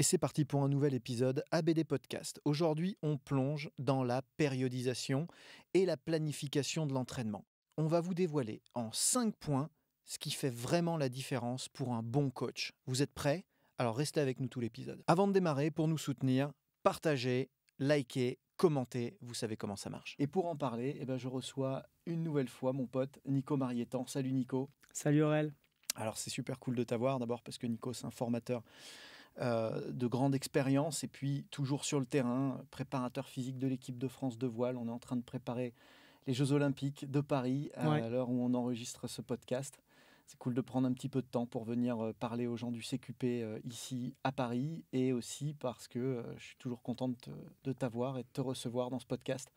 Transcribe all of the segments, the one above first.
Et c'est parti pour un nouvel épisode ABD Podcast. Aujourd'hui, on plonge dans la périodisation et la planification de l'entraînement. On va vous dévoiler en 5 points ce qui fait vraiment la différence pour un bon coach. Vous êtes prêts Alors restez avec nous tout l'épisode. Avant de démarrer, pour nous soutenir, partagez, likez, commentez, vous savez comment ça marche. Et pour en parler, eh ben, je reçois une nouvelle fois mon pote Nico Marietan. Salut Nico. Salut Aurel. Alors c'est super cool de t'avoir d'abord parce que Nico c'est un formateur euh, de grande expérience et puis toujours sur le terrain, préparateur physique de l'équipe de France de voile. On est en train de préparer les Jeux Olympiques de Paris à l'heure où on enregistre ce podcast. C'est cool de prendre un petit peu de temps pour venir euh, parler aux gens du CQP euh, ici à Paris et aussi parce que je suis toujours contente de t'avoir et de te recevoir dans ce podcast.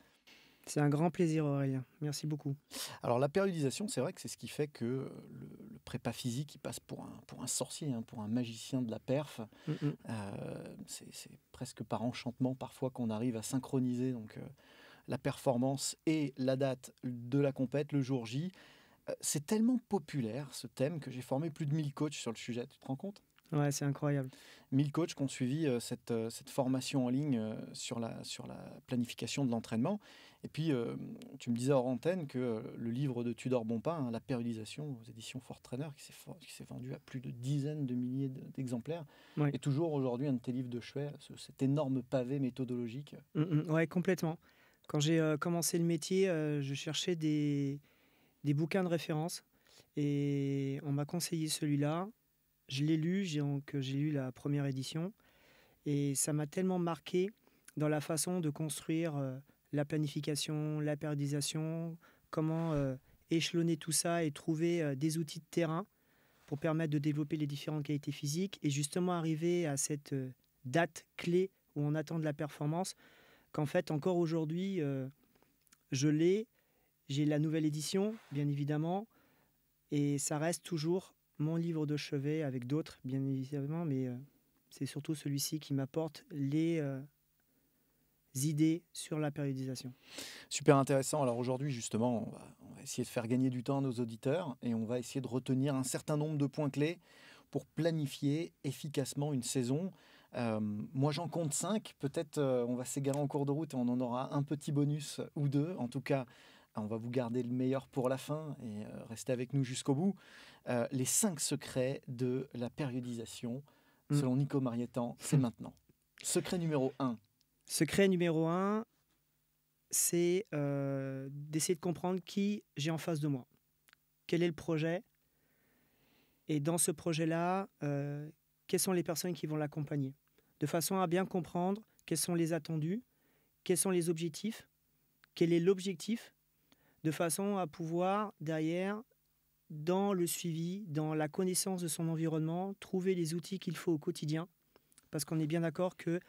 C'est un grand plaisir, Aurélien. Merci beaucoup. Alors, la périodisation, c'est vrai que c'est ce qui fait que le, prépa physique, il passe pour un, un sorcier, hein, pour un magicien de la perf. Euh, c'est presque par enchantement, parfois, qu'on arrive à synchroniser donc, euh, la performance et la date de la compète, le jour J. Euh, c'est tellement populaire, ce thème, que j'ai formé plus de 1000 coachs sur le sujet. Tu te rends compte Ouais, c'est incroyable. 1000 coachs qui ont suivi euh, cette, euh, cette, formation en ligne euh, sur, la, sur la planification de l'entraînement. Et puis, tu me disais hors antenne que le livre de Tudor Bompin, hein, La périodisation aux éditions Fort Trainer, qui s'est, vendu à plus de dizaines de milliers d'exemplaires, est toujours aujourd'hui un de tes livres de chouette, cet énorme pavé méthodologique. Oui, mmh, mmh. ouais, complètement. Quand j'ai commencé le métier, je cherchais des, des bouquins de référence et on m'a conseillé celui-là. Je l'ai lu, euh, j'ai lu la première édition, et ça m'a tellement marqué dans la façon de construire euh, la planification, la périodisation, comment euh, échelonner tout ça et trouver des outils de terrain pour permettre de développer les différentes qualités physiques et justement arriver à cette date clé où on attend de la performance, qu'en fait encore aujourd'hui, je l'ai, j'ai la nouvelle édition, bien évidemment, et ça reste toujours mon livre de chevet avec d'autres, bien évidemment, mais euh, c'est surtout celui-ci qui m'apporte les euh, idées sur la périodisation. Super intéressant. Alors aujourd'hui, justement, on va, essayer de faire gagner du temps à nos auditeurs et on va essayer de retenir un certain nombre de points clés pour planifier efficacement une saison. Euh, moi, j'en compte 5. Peut-être on va s'égaler en cours de route et on en aura un petit bonus ou deux. En tout cas, on va vous garder le meilleur pour la fin et euh, rester avec nous jusqu'au bout. Euh, les cinq secrets de la périodisation, mm. selon Nico Marietan, c'est mm. maintenant. Secret numéro un. Secret numéro un, c'est euh, d'essayer de comprendre qui j'ai en face de moi. Quel est le projet Et dans ce projet-là, quelles sont les personnes qui vont l'accompagner De façon à bien comprendre quels sont les attendus, quels sont les objectifs, quel est l'objectif de façon à pouvoir, derrière, dans le suivi, dans la connaissance de son environnement, trouver les outils qu'il faut au quotidien, parce qu'on est bien d'accord que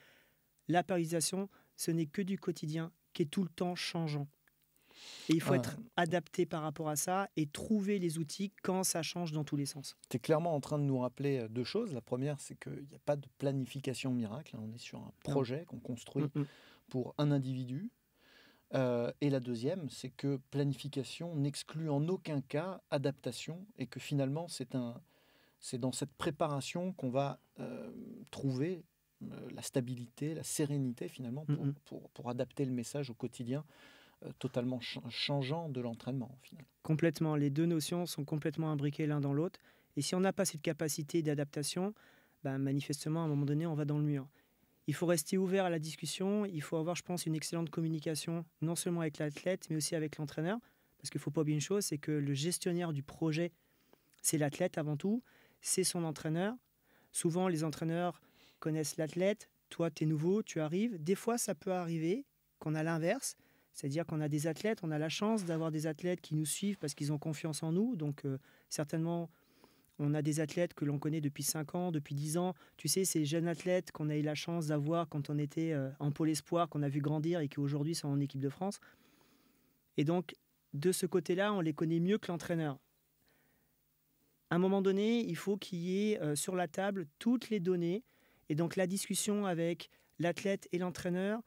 la paralysation, ce n'est que du quotidien qui est tout le temps changeant. Et il faut être adapté par rapport à ça et trouver les outils quand ça change dans tous les sens. Tu es clairement en train de nous rappeler euh, deux choses. La première, c'est qu'il n'y a pas de planification miracle. Hein. On est sur un projet qu'on construit mm, mm. pour un individu euh, et la deuxième, c'est que planification n'exclut en aucun cas adaptation et que finalement, c'est dans cette préparation qu'on va euh, trouver euh, la stabilité, la sérénité finalement pour, adapter le message au quotidien totalement changeant de l'entraînement. Complètement, les deux notions sont complètement imbriquées l'un dans l'autre. Et si on n'a pas cette capacité d'adaptation, bah, manifestement, à un moment donné, on va dans le mur il faut rester ouvert à la discussion, il faut avoir, je pense, une excellente communication, non seulement avec l'athlète, mais aussi avec l'entraîneur. Parce qu'il ne faut pas oublier une chose, c'est que le gestionnaire du projet, c'est l'athlète avant tout, c'est son entraîneur. Souvent, les entraîneurs connaissent l'athlète, toi, tu es nouveau, tu arrives. Des fois, ça peut arriver qu'on a l'inverse, c'est-à-dire qu'on a des athlètes, on a la chance d'avoir des athlètes qui nous suivent parce qu'ils ont confiance en nous, donc euh, certainement on a des athlètes que l'on connaît depuis 5 ans, depuis 10 ans. Tu sais, ces jeunes athlètes qu'on a eu la chance d'avoir quand on était euh, en pôle espoir, qu'on a vu grandir et qui aujourd'hui sont en équipe de France. Et donc, de ce côté-là, on les connaît mieux que l'entraîneur. À un moment donné, il faut qu'il y ait euh, sur la table toutes les données. Et donc, la discussion avec l'athlète et l'entraîneur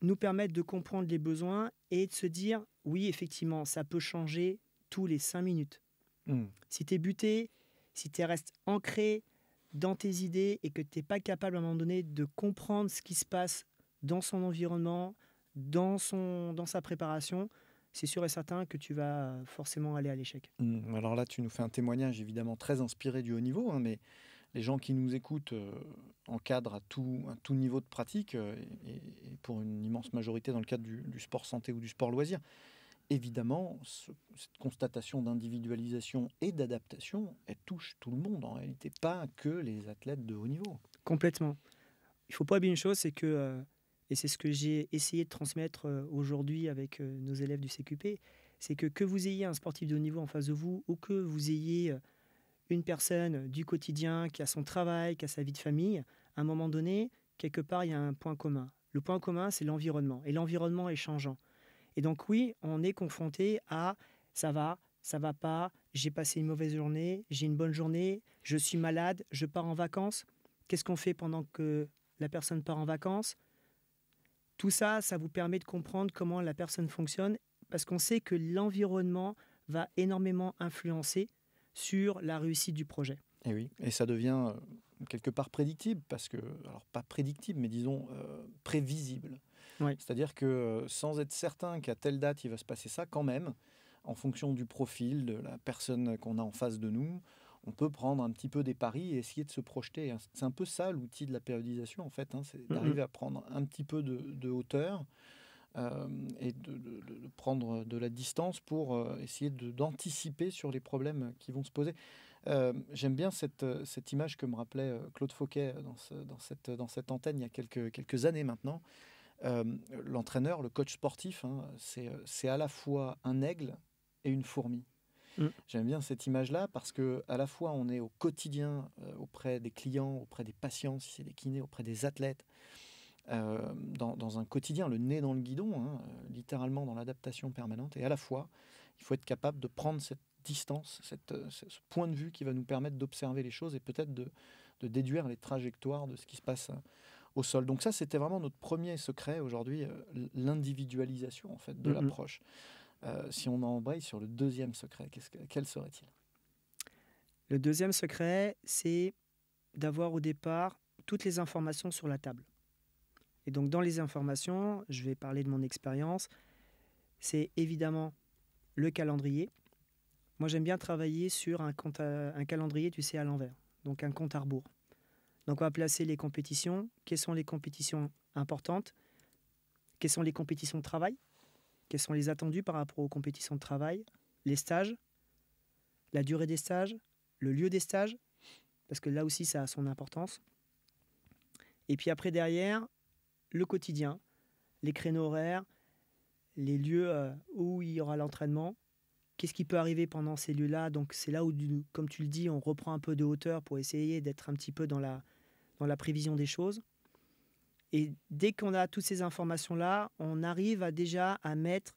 nous permettent de comprendre les besoins et de se dire oui, effectivement, ça peut changer tous les 5 minutes. Mmh. Si tu es buté si tu restes ancré dans tes idées et que tu n'es pas capable à un moment donné de comprendre ce qui se passe dans son environnement, dans, dans sa préparation, c'est sûr et certain que tu vas forcément aller à l'échec. Mmh, alors là, tu nous fais un témoignage évidemment très inspiré du haut niveau, hein, mais les gens qui nous écoutent euh, encadrent à tout, tout niveau de pratique, euh, et, pour une immense majorité dans le cadre du sport santé ou du sport loisir évidemment, cette constatation d'individualisation et d'adaptation, elle touche tout le monde en réalité, pas que les athlètes de haut niveau. Complètement. Il faut pas oublier une chose, c'est que, euh, et c'est ce que j'ai essayé de transmettre euh, aujourd'hui avec euh, nos élèves du CQP, c'est que que vous ayez un sportif de haut niveau en face de vous ou que vous ayez une personne du quotidien qui a son travail, qui a sa vie de famille, à un moment donné, quelque part, il y a un point commun. Le point commun, c'est l'environnement. Et l'environnement est changeant. Et donc oui, on est confronté à ça va, ça va pas, j'ai passé une mauvaise journée, j'ai une bonne journée, je suis malade, je pars en vacances. Qu'est-ce qu'on fait pendant que la personne part en vacances Tout ça, ça vous permet de comprendre comment la personne fonctionne parce qu'on sait que l'environnement va énormément influencer sur la réussite du projet. Et eh oui, et ça devient euh, quelque part prédictible parce que alors pas prédictible mais disons euh, prévisible c'est-à-dire que euh, sans être certain qu'à telle date il va se passer ça, quand même, en fonction du profil de la personne qu'on a en face de nous, on peut prendre un petit peu des paris et essayer de se projeter. Hein, c'est un peu ça l'outil de la périodisation en fait, hein, c'est d'arriver à prendre un petit peu de, hauteur. Euh, et de, prendre de la distance pour euh, essayer d'anticiper sur les problèmes qui vont se poser. J'aime bien cette, image que me rappelait Claude Fauquet dans, cette, antenne il y a quelques, quelques années maintenant. Euh, l'entraîneur, le coach sportif, hein, euh, c'est à la fois un aigle et une fourmi. Mm. J'aime bien cette image-là parce que à la fois on est au quotidien euh, auprès des clients, auprès des patients, si c'est des kinés, auprès des athlètes, dans, dans, un quotidien, le nez dans le guidon, hein, littéralement dans l'adaptation permanente, et à la fois il faut être capable de prendre cette distance, ce point de vue qui va nous permettre d'observer les choses et peut-être de, de, déduire les trajectoires de ce qui se passe au sol. Donc ça, c'était vraiment notre premier secret aujourd'hui, euh, l'individualisation en fait de mm-hmm. l'approche. Euh, si on en embraye sur le deuxième secret, quel serait-il Le deuxième secret, c'est d'avoir au départ toutes les informations sur la table. Et donc dans les informations, je vais parler de mon expérience, c'est évidemment le calendrier. Moi j'aime bien travailler sur un, euh, un calendrier, tu sais, à l'envers, donc un compte à rebours. Donc on va placer les compétitions. Quelles sont les compétitions importantes Quelles sont les compétitions de travail Quelles sont les attendues par rapport aux compétitions de travail Les stages La durée des stages Le lieu des stages Parce que là aussi, ça a son importance. Et puis après, derrière, le quotidien, les créneaux horaires, les lieux euh, où il y aura l'entraînement. Qu'est-ce qui peut arriver pendant ces lieux-là Donc c'est là où, comme tu le dis, on reprend un peu de hauteur pour essayer d'être un petit peu dans la, dans la prévision des choses. Et dès qu'on a toutes ces informations-là, on arrive à déjà à mettre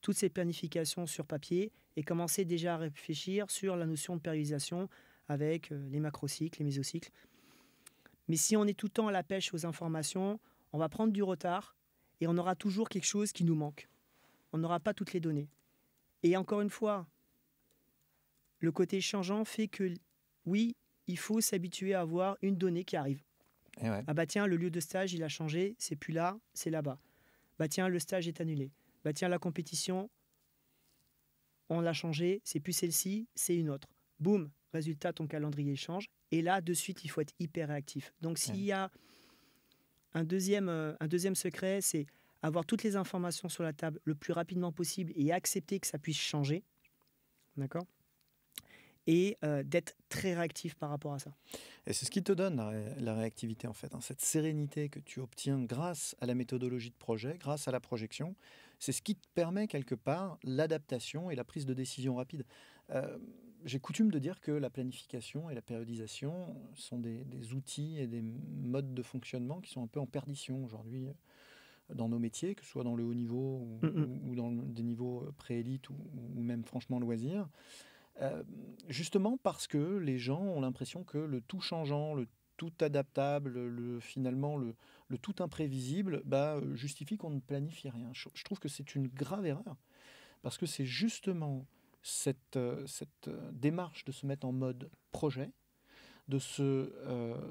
toutes ces planifications sur papier et commencer déjà à réfléchir sur la notion de périodisation avec euh, les macrocycles, les mésocycles. Mais si on est tout le temps à la pêche aux informations, on va prendre du retard et on aura toujours quelque chose qui nous manque. On n'aura pas toutes les données. Et encore une fois, le côté changeant fait que oui, il faut s'habituer à avoir une donnée qui arrive. Eh ah bah tiens, le lieu de stage, il a changé, c'est plus là, c'est là-bas. Bah tiens, le stage est annulé. Bah tiens, la compétition, on l'a changé, c'est plus celle-ci, c'est une autre. Boum, résultat, ton calendrier change. Et là, de suite, il faut être hyper réactif. Donc s'il y a un deuxième, euh, un deuxième secret, c'est avoir toutes les informations sur la table le plus rapidement possible et accepter que ça puisse changer. D'accord et euh, d'être très réactif par rapport à ça. Et c'est ce qui te donne la, réactivité en fait, hein. cette sérénité que tu obtiens grâce à la méthodologie de projet, grâce à la projection, c'est ce qui te permet quelque part l'adaptation et la prise de décision rapide. Euh, j'ai coutume de dire que la planification et la périodisation sont des, outils et des modes de fonctionnement qui sont un peu en perdition aujourd'hui euh, dans nos métiers, que ce soit dans le haut niveau ou, mm, mm. dans des niveaux pré-élite ou, ou, même franchement loisirs. Euh, justement parce que les gens ont l'impression que le tout changeant, le tout adaptable, le, finalement le, tout imprévisible, bah, justifie qu'on ne planifie rien. Je, trouve que c'est une grave erreur, parce que c'est justement cette, euh, euh, démarche de se mettre en mode projet, de se,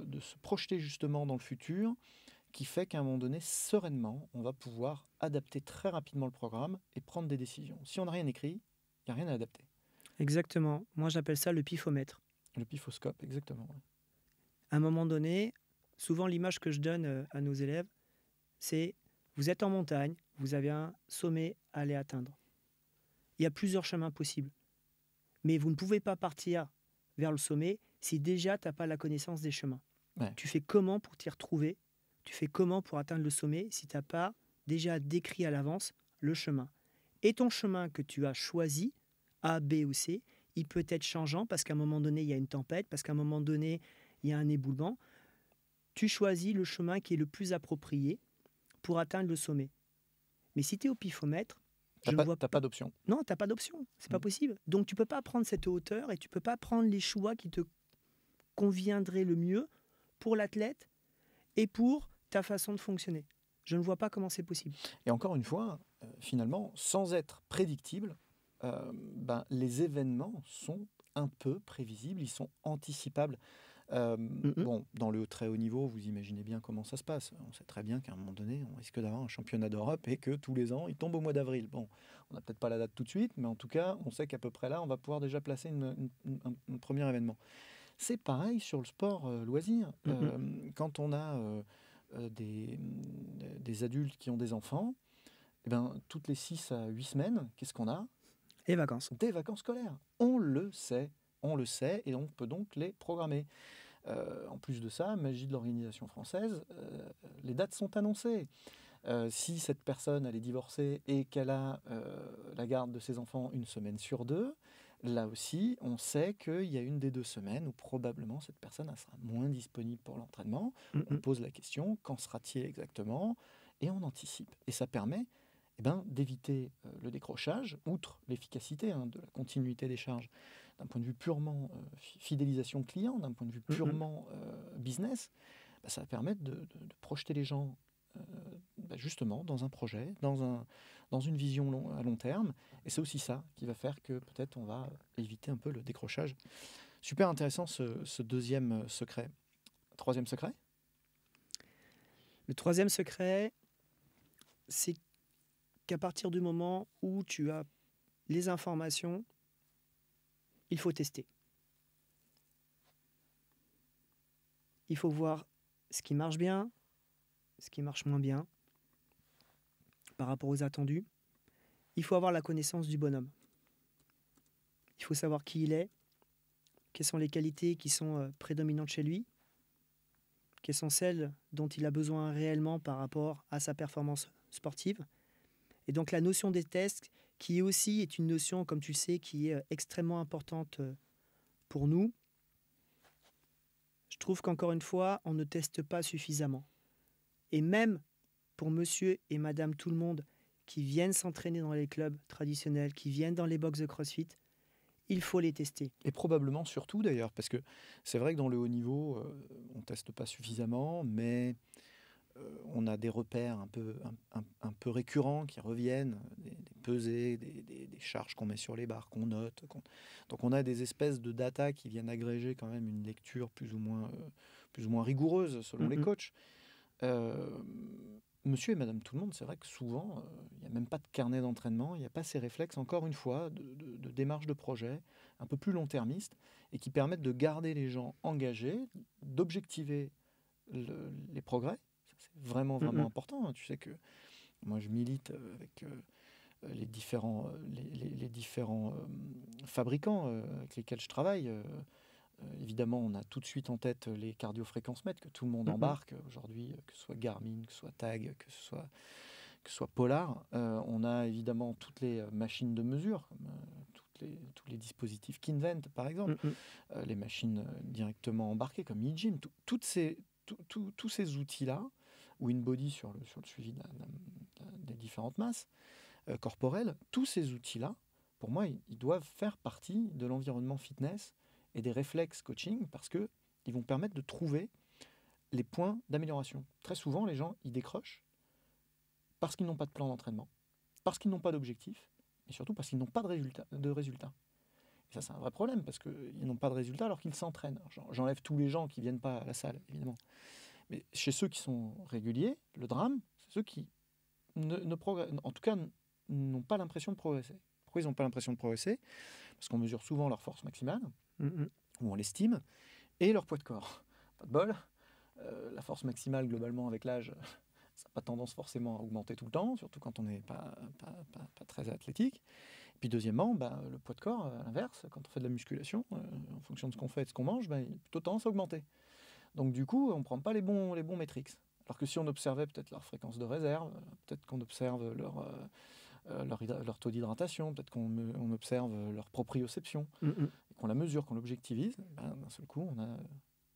de se projeter justement dans le futur, qui fait qu'à un moment donné, sereinement, on va pouvoir adapter très rapidement le programme et prendre des décisions. Si on n'a rien écrit, il n'y a rien à adapter. Exactement. Moi, j'appelle ça le pifomètre. Le pifoscope, exactement. À un moment donné, souvent l'image que je donne euh, à nos élèves, c'est vous êtes en montagne, vous avez un sommet à aller atteindre. Il y a plusieurs chemins possibles. Mais vous ne pouvez pas partir vers le sommet si déjà tu n'as pas la connaissance des chemins. Tu fais comment pour t'y retrouver Tu fais comment pour atteindre le sommet si tu n'as pas déjà décrit à l'avance le chemin Et ton chemin que tu as choisi, a, B ou C, il peut être changeant parce qu'à un moment donné, il y a une tempête, parce qu'à un moment donné, il y a un éboulement. Tu choisis le chemin qui est le plus approprié pour atteindre le sommet. Mais si tu es au pifomètre, Tu pas, pas d'option. Non, tu t'as pas d'option. C'est pas mm. possible. Donc tu peux pas prendre cette hauteur et tu peux pas prendre les choix qui te conviendraient le mieux pour l'athlète et pour ta façon de fonctionner. Je ne vois pas comment c'est possible. Et encore une fois, euh, finalement, sans être prédictible, euh, ben, les événements sont un peu prévisibles, ils sont anticipables. Euh, mm-hmm. Bon, dans le très haut niveau, vous imaginez bien comment ça se passe. On sait très bien qu'à un moment donné, on risque d'avoir un championnat d'Europe et que tous les ans, il tombe au mois d'avril. Bon, on n'a peut-être pas la date tout de suite, mais en tout cas, on sait qu'à peu près là, on va pouvoir déjà placer une, un, premier événement. C'est pareil sur le sport euh, loisir. Mm-hmm. quand on a des, adultes qui ont des enfants, eh ben, toutes les 6 à 8 semaines, qu'est-ce qu'on a des vacances. Des vacances scolaires. On le sait, on le sait, et on peut donc les programmer. Euh, en plus de ça, magie de l'organisation française, euh, les dates sont annoncées. Euh, si cette personne elle est divorcée et qu'elle a la garde de ses enfants une semaine sur deux, là aussi, on sait qu'il y a une des deux semaines où probablement cette personne sera moins disponible pour l'entraînement. On pose la question, quand sera-t-il exactement Et on anticipe. Et ça permet eh ben, d'éviter euh, le décrochage, outre l'efficacité hein, de la continuité des charges d'un point de vue purement euh, fidélisation client, d'un point de vue purement euh, business, bah, ça va permettre de, projeter les gens bah, justement dans un projet, dans, un, dans une vision long, à long terme. Et c'est aussi ça qui va faire que peut-être on va éviter un peu le décrochage. Super intéressant ce, ce deuxième secret. Troisième secret Le troisième secret, c'est qu'à partir du moment où tu as les informations, il faut tester. Il faut voir ce qui marche bien, ce qui marche moins bien par rapport aux attendus. Il faut avoir la connaissance du bonhomme. Il faut savoir qui il est, quelles sont les qualités qui sont euh, prédominantes chez lui, quelles sont celles dont il a besoin réellement par rapport à sa performance sportive, et donc la notion des tests, qui aussi est une notion, comme tu sais, qui est euh, extrêmement importante euh, pour nous, je trouve qu'encore une fois, on ne teste pas suffisamment. Et même pour monsieur et madame tout le monde qui viennent s'entraîner dans les clubs traditionnels, qui viennent dans les box de CrossFit, il faut les tester. Et probablement surtout d'ailleurs, parce que c'est vrai que dans le haut niveau, euh, on ne teste pas suffisamment, mais euh, on a des repères un peu, un, peu récurrents qui reviennent, des, pesées, des, charges qu'on met sur les barres, qu'on note. Donc on a des espèces de data qui viennent agréger quand même une lecture plus ou moins, euh, plus ou moins rigoureuse selon les mm-hmm. coachs. Euh, monsieur et Madame tout le monde, c'est vrai que souvent, il n'y a même pas de carnet d'entraînement, il n'y a pas ces réflexes, encore une fois, de, de, de démarche de projet un peu plus long termistes et qui permettent de garder les gens engagés, d'objectiver les progrès c'est vraiment, mmh, vraiment mmh. important. Hein. Tu sais que moi, je milite euh, avec euh, euh, les différents, les, différents fabricants avec lesquels je travaille. évidemment, on a tout de suite en tête les cardiofréquencemètres que tout le monde mmh, embarque aujourd'hui, que ce soit Garmin, que ce soit Tag, que ce soit que soit Polar. on a évidemment toutes les machines de mesure, les, tous les dispositifs Kinvent par exemple, les machines directement embarquées comme e-gym. ces, tous ces outils-là ou une sur le, sur le suivi des différentes masses euh, corporelles, tous ces outils-là, pour moi, ils, doivent faire partie de l'environnement fitness et des réflexes coaching parce que ils vont permettre de trouver les points d'amélioration. Très souvent, les gens, ils décrochent parce qu'ils n'ont pas de plan d'entraînement, parce qu'ils n'ont pas d'objectif, et surtout parce qu'ils n'ont pas de résultat. De résultats. Et ça, c'est un vrai problème, parce qu'ils n'ont pas de résultats alors qu'ils s'entraînent. J'enlève tous les gens qui ne viennent pas à la salle, évidemment. Mais chez ceux qui sont réguliers, le drame, c'est ceux qui, ne, en tout cas, n'ont pas l'impression de progresser. Pourquoi ils n'ont pas l'impression de progresser Parce qu'on mesure souvent leur force maximale, ou on l'estime, et leur poids de corps. Pas de bol. Euh, la force maximale, globalement, avec l'âge, ça n'a pas tendance forcément à augmenter tout le temps, surtout quand on n'est pas, pas, pas, très athlétique. Et puis deuxièmement, bah, le poids de corps, à l'inverse, quand on fait de la musculation, euh, en fonction de ce qu'on fait et de ce qu'on mange, bah, il a plutôt tendance à augmenter. Donc du coup, on ne prend pas les bons, les bons métriques. Alors que si on observait peut-être leur fréquence de réserve, peut-être qu'on observe leur, euh, euh, leur, taux d'hydratation, peut-être qu'on observe leur proprioception, mm, mm. et qu'on la mesure, qu'on l'objectivise, eh ben, d'un seul coup, on a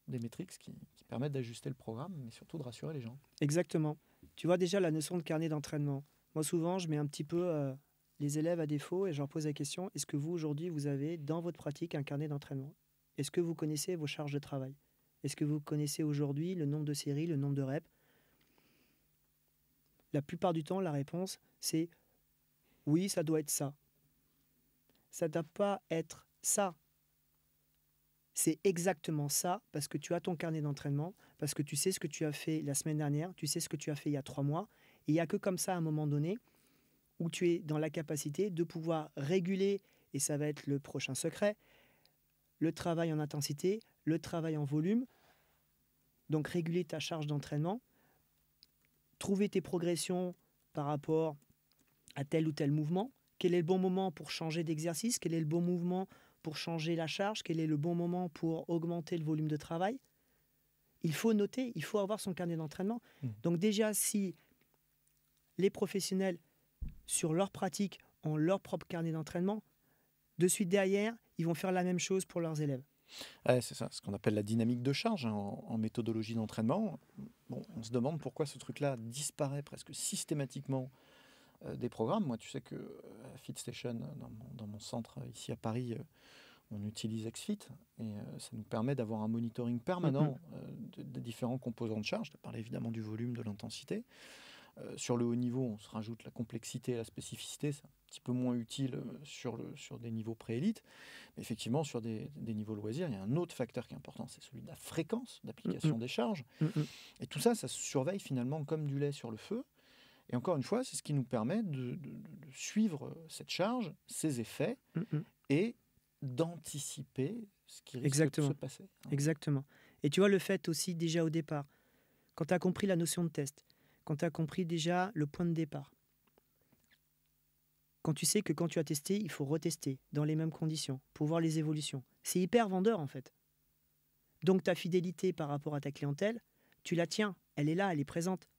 des métriques qui, permettent d'ajuster le programme, mais surtout de rassurer les gens. Exactement. Tu vois déjà la notion de carnet d'entraînement. Moi, souvent, je mets un petit peu euh, les élèves à défaut et je leur pose la question est-ce que vous, aujourd'hui, vous avez dans votre pratique un carnet d'entraînement Est-ce que vous connaissez vos charges de travail est-ce que vous connaissez aujourd'hui le nombre de séries, le nombre de reps La plupart du temps, la réponse, c'est oui, ça doit être ça. Ça ne doit pas être ça. C'est exactement ça, parce que tu as ton carnet d'entraînement, parce que tu sais ce que tu as fait la semaine dernière, tu sais ce que tu as fait il y a trois mois, et il n'y a que comme ça à un moment donné où tu es dans la capacité de pouvoir réguler, et ça va être le prochain secret, le travail en intensité, le travail en volume, donc réguler ta charge d'entraînement, trouver tes progressions par rapport à tel ou tel mouvement, quel est le bon moment pour changer d'exercice, quel est le bon mouvement pour changer la charge, quel est le bon moment pour augmenter le volume de travail. Il faut noter, il faut avoir son carnet d'entraînement. Mmh. Donc déjà, si les professionnels, sur leur pratique, ont leur propre carnet d'entraînement, de suite derrière, ils vont faire la même chose pour leurs élèves c'est ça, ce qu'on appelle la dynamique de charge hein, en, méthodologie d'entraînement. on se demande pourquoi ce truc-là disparaît presque systématiquement euh, des programmes. Moi, tu sais que à euh, FitStation, euh, dans mon, centre ici à Paris, on utilise XFIT et ça nous permet d'avoir un monitoring permanent mmh des différents composants de charge. Tu parlé évidemment du volume, de l'intensité. Euh, sur le haut niveau, on se rajoute la complexité la spécificité, c'est un petit peu moins utile euh, mm. sur, le, sur des niveaux pré-élite. Mais effectivement, sur des, niveaux loisirs, il y a un autre facteur qui est important, c'est celui de la fréquence d'application mm, mm. des charges. Et tout ça, ça se surveille finalement comme du lait sur le feu. Et encore une fois, c'est ce qui nous permet de, suivre cette charge, ses effets, et d'anticiper ce qui risque de se passer. Hein. Exactement. Et tu vois, le fait aussi, déjà au départ, quand tu as compris la notion de test, quand tu as compris déjà le point de départ. Quand tu sais que quand tu as testé, il faut retester dans les mêmes conditions pour voir les évolutions. C'est hyper vendeur en fait. Donc ta fidélité par rapport à ta clientèle, tu la tiens, elle est là, elle est présente.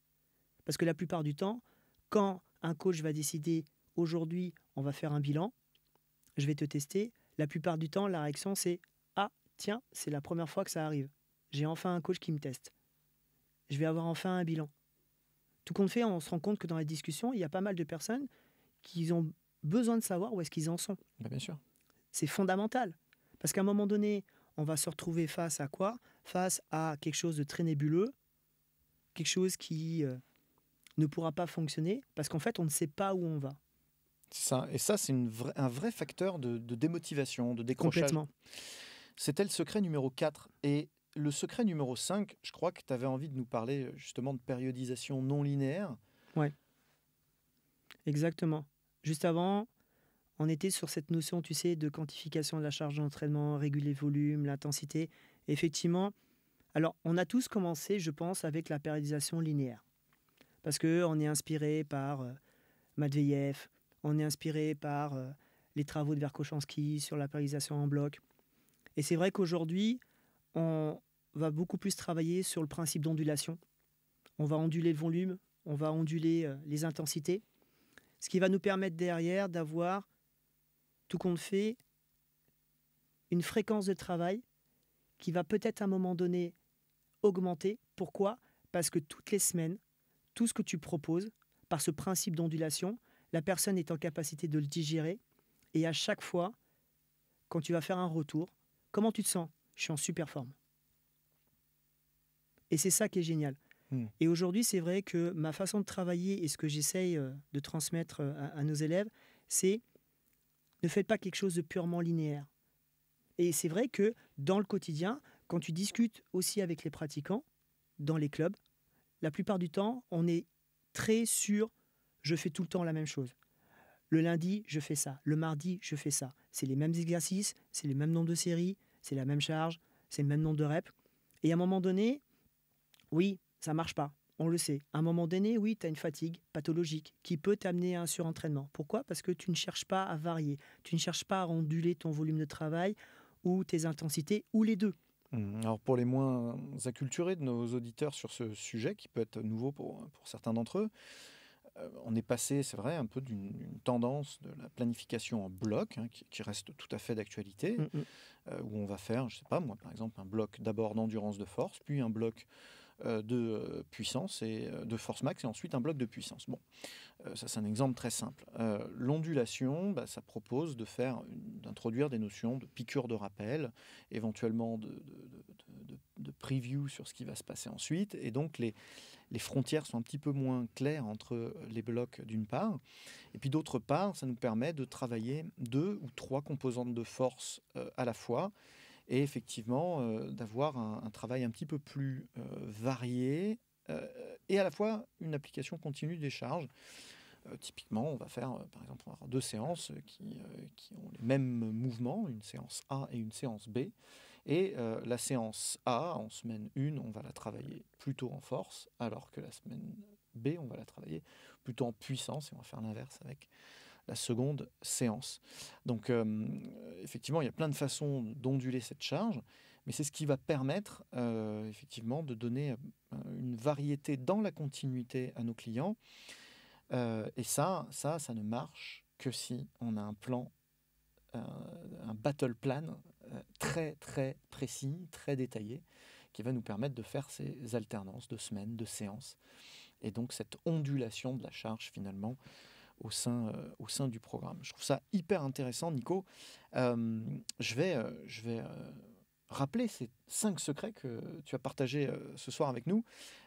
Parce que la plupart du temps, quand un coach va décider aujourd'hui, on va faire un bilan, je vais te tester, la plupart du temps, la réaction c'est Ah, tiens, c'est la première fois que ça arrive. J'ai enfin un coach qui me teste. Je vais avoir enfin un bilan. Tout compte fait, on se rend compte que dans la discussion, il y a pas mal de personnes qui ont besoin de savoir où est-ce qu'ils en sont. Bah, bien sûr. C'est fondamental. Parce qu'à un moment donné, on va se retrouver face à quoi Face à quelque chose de très nébuleux, quelque chose qui euh, ne pourra pas fonctionner, parce qu'en fait, on ne sait pas où on va. Ça, et ça, c'est un vrai facteur de, de démotivation, de décrochage. Complètement. C'était le secret numéro 4. Et le secret numéro 5, je crois que tu avais envie de nous parler euh, justement de périodisation non linéaire. Ouais. Exactement. Juste avant, on était sur cette notion, tu sais, de quantification de la charge d'entraînement, réguler le volume, l'intensité. Effectivement, alors on a tous commencé, je pense, avec la périodisation linéaire. Parce qu'on est inspiré par euh, on est inspiré par euh, les travaux de Verkhochansky sur la périodisation en bloc. Et c'est vrai qu'aujourd'hui, on va beaucoup plus travailler sur le principe d'ondulation. On va onduler le volume, on va onduler euh, les intensités, ce qui va nous permettre derrière d'avoir, tout compte fait, une fréquence de travail qui va peut-être à un moment donné augmenter. Pourquoi Parce que toutes les semaines, tout ce que tu proposes, par ce principe d'ondulation, la personne est en capacité de le digérer. Et à chaque fois, quand tu vas faire un retour, comment tu te sens je suis en super forme. Et c'est ça qui est génial. Hmm. Et aujourd'hui, c'est vrai que ma façon de travailler et ce que j'essaye euh, de transmettre euh, à, nos élèves, c'est ne faites pas quelque chose de purement linéaire. Et c'est vrai que dans le quotidien, quand tu discutes aussi avec les pratiquants, dans les clubs, la plupart du temps, on est très sûr. je fais tout le temps la même chose. Le lundi, je fais ça. Le mardi, je fais ça. C'est les mêmes exercices, c'est les mêmes noms de séries, c'est la même charge, c'est le même nombre de reps. Et à un moment donné, oui, ça marche pas. On le sait. À un moment donné, oui, tu as une fatigue pathologique qui peut t'amener à un surentraînement. Pourquoi Parce que tu ne cherches pas à varier. Tu ne cherches pas à onduler ton volume de travail ou tes intensités ou les deux. Mmh, alors pour les moins acculturés de nos auditeurs sur ce sujet, qui peut être nouveau pour, pour certains d'entre eux, euh, on est passé, c'est vrai, un peu d'une tendance de la planification en bloc, hein, qui, reste tout à fait d'actualité, mm, mm. Euh, où on va faire, je ne sais pas moi, par exemple, un bloc d'abord d'endurance de force, puis un bloc euh, de puissance et de force max, et ensuite un bloc de puissance. Bon, ça c'est un exemple très simple. L'ondulation, bah, ça propose de faire, d'introduire des notions de piqûre de rappel, éventuellement de, de, preview sur ce qui va se passer ensuite, et donc les les frontières sont un petit peu moins claires entre les blocs d'une part, et puis d'autre part, ça nous permet de travailler deux ou trois composantes de force euh, à la fois, et effectivement euh, d'avoir un, travail un petit peu plus euh, varié, et à la fois une application continue des charges. typiquement, on va faire, par exemple, deux séances qui, ont les mêmes mouvements, une séance A et une séance B. Et euh, la séance A, en semaine 1, on va la travailler plutôt en force, alors que la semaine B, on va la travailler plutôt en puissance, et on va faire l'inverse avec la seconde séance. Donc euh, effectivement, il y a plein de façons d'onduler cette charge, mais c'est ce qui va permettre euh, effectivement de donner une variété dans la continuité à nos clients. et ça, ça, ça ne marche que si on a un plan, un battle plan très très précis, très détaillé, qui va nous permettre de faire ces alternances de semaines, de séances, et donc cette ondulation de la charge finalement au sein, euh, au sein du programme. Je trouve ça hyper intéressant, Nico. Euh, je vais, euh, je vais rappeler ces cinq secrets que tu as partagés ce soir avec nous.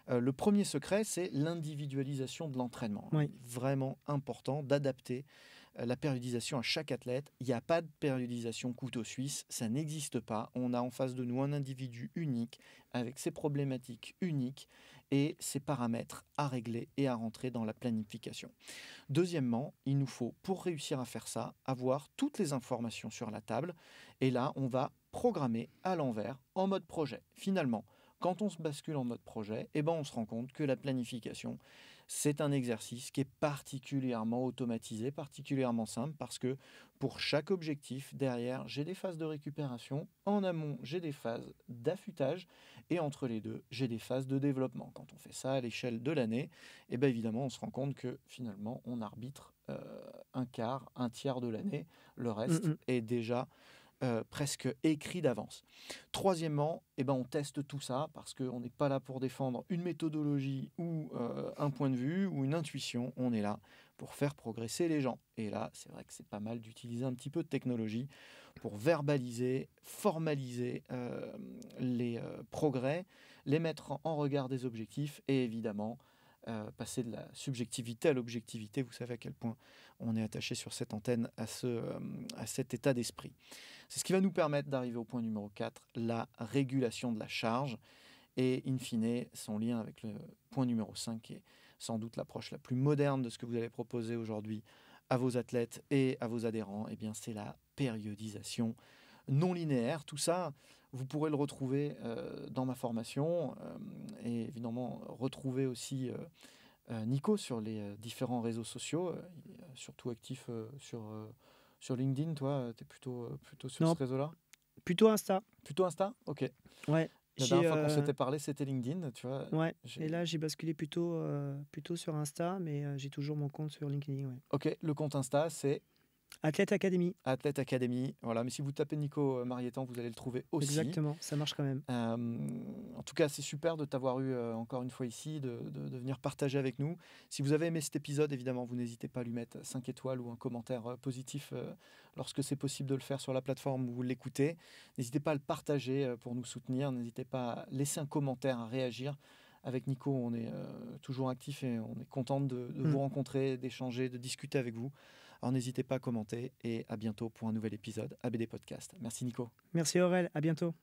le premier secret, c'est l'individualisation de l'entraînement. Vraiment important d'adapter la périodisation à chaque athlète. Il n'y a pas de périodisation couteau suisse, ça n'existe pas. On a en face de nous un individu unique, avec ses problématiques uniques et ses paramètres à régler et à rentrer dans la planification. Deuxièmement, il nous faut, pour réussir à faire ça, avoir toutes les informations sur la table. Et là, on va programmer à l'envers, en mode projet. Finalement, quand on se bascule en mode projet, et eh ben on se rend compte que la planification, c'est un exercice qui est particulièrement automatisé, particulièrement simple, parce que pour chaque objectif, derrière, j'ai des phases de récupération, en amont, j'ai des phases d'affûtage, et entre les deux, j'ai des phases de développement. Quand on fait ça à l'échelle de l'année, eh bien évidemment, on se rend compte que finalement, on arbitre euh, un quart, un tiers de l'année, le reste mm, mm. est déjà euh, presque écrit d'avance. Troisièmement, eh ben, on teste tout ça parce qu'on n'est pas là pour défendre une méthodologie ou euh, un point de vue ou une intuition. On est là pour faire progresser les gens. Et là, c'est vrai que c'est pas mal d'utiliser un petit peu de technologie pour verbaliser, formaliser euh, les progrès, les mettre en regard des objectifs et évidemment euh, passer de la subjectivité à l'objectivité. Vous savez à quel point on est attaché sur cette antenne à, ce, euh, à cet état d'esprit. C'est ce qui va nous permettre d'arriver au point numéro 4, la régulation de la charge et in fine son lien avec le point numéro 5 qui est sans doute l'approche la plus moderne de ce que vous allez proposer aujourd'hui à vos athlètes et à vos adhérents, eh bien c'est la périodisation non linéaire. Tout ça, vous pourrez le retrouver euh, dans ma formation euh, et évidemment retrouver aussi euh, Nico sur les différents réseaux sociaux. surtout actif sur, sur LinkedIn. Toi, tu es plutôt, plutôt sur ce réseau-là Plutôt Insta. Plutôt Insta Ok. Ouais. La dernière fois qu'on s'était parlé, c'était LinkedIn, tu vois. Ouais. Et là, j'ai basculé plutôt, plutôt sur Insta, mais j'ai toujours mon compte sur LinkedIn. Ok. Le compte Insta, c'est Athlète Academy. Athlète Academy, voilà. Mais si vous tapez Nico euh, Marietan, vous allez le trouver aussi. Exactement, ça marche quand même. Euh, en tout cas, c'est super de t'avoir eu euh, encore une fois ici, de, venir partager avec nous. Si vous avez aimé cet épisode, évidemment, vous n'hésitez pas à lui mettre 5 étoiles ou un commentaire positif lorsque c'est possible de le faire sur la plateforme ou l'écouter, N'hésitez pas à le partager pour nous soutenir. N'hésitez pas à laisser un commentaire, à réagir avec Nico, on est toujours actif et on est content de, mm. vous rencontrer, d'échanger, de discuter avec vous. Alors n'hésitez pas à commenter et à bientôt pour un nouvel épisode ABD Podcast. Merci Nico. Merci Aurel, à bientôt.